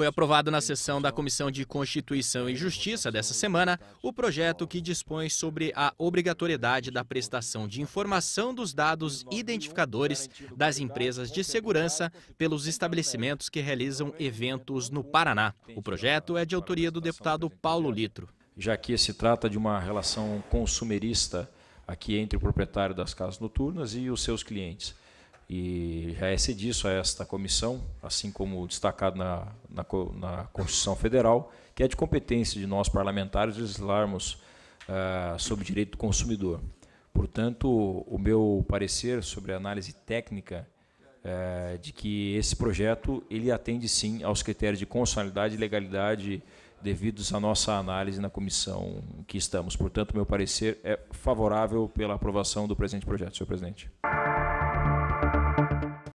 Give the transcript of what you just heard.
Foi aprovado na sessão da Comissão de Constituição e Justiça dessa semana o projeto que dispõe sobre a obrigatoriedade da prestação de informação dos dados identificadores das empresas de segurança pelos estabelecimentos que realizam eventos no Paraná. O projeto é de autoria do deputado Paulo Litro. Já que se trata de uma relação consumerista aqui entre o proprietário das casas noturnas e os seus clientes e já é cedido a esta comissão, assim como destacado na, na, na, Constituição Federal, que é de competência de nós parlamentares legislarmos ah, sobre direito do consumidor. Portanto, o meu parecer sobre a análise técnica é, de que esse projeto ele atende sim aos critérios de constitucionalidade e legalidade devidos à nossa análise na comissão que estamos. Portanto, meu parecer é favorável pela aprovação do presente projeto, senhor presidente.